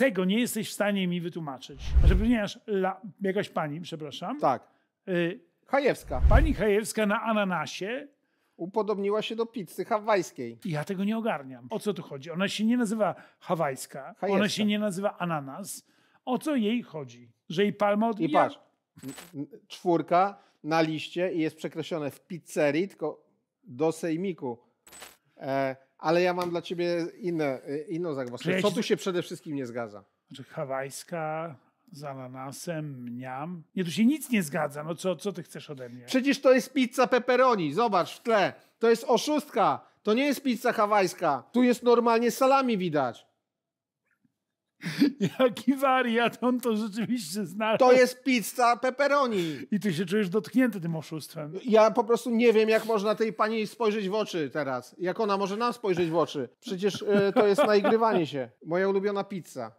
Tego nie jesteś w stanie mi wytłumaczyć. Że ponieważ la, jakaś pani, przepraszam. Tak. Y, Hajewska. Pani Hajewska na ananasie upodobniła się do pizzy hawajskiej. Ja tego nie ogarniam. O co tu chodzi? Ona się nie nazywa hawajska, Hajewska. ona się nie nazywa ananas. O co jej chodzi? Że jej palma od... I patrz, czwórka na liście i jest przekreślone w pizzerii, tylko do sejmiku E, ale ja mam dla ciebie inne, e, inną zagwozdkę. Co tu się przede wszystkim nie zgadza? Znaczy hawajska, z ananasem, mniam. Nie, tu się nic nie zgadza. No co, co ty chcesz ode mnie? Przecież to jest pizza pepperoni. Zobacz w tle. To jest oszustka. To nie jest pizza hawajska. Tu jest normalnie salami widać. Jaki wariat, on to rzeczywiście znalazł. To jest pizza pepperoni. I ty się czujesz dotknięty tym oszustwem. Ja po prostu nie wiem, jak można tej pani spojrzeć w oczy teraz. Jak ona może nam spojrzeć w oczy? Przecież y, to jest naigrywanie się. Moja ulubiona pizza.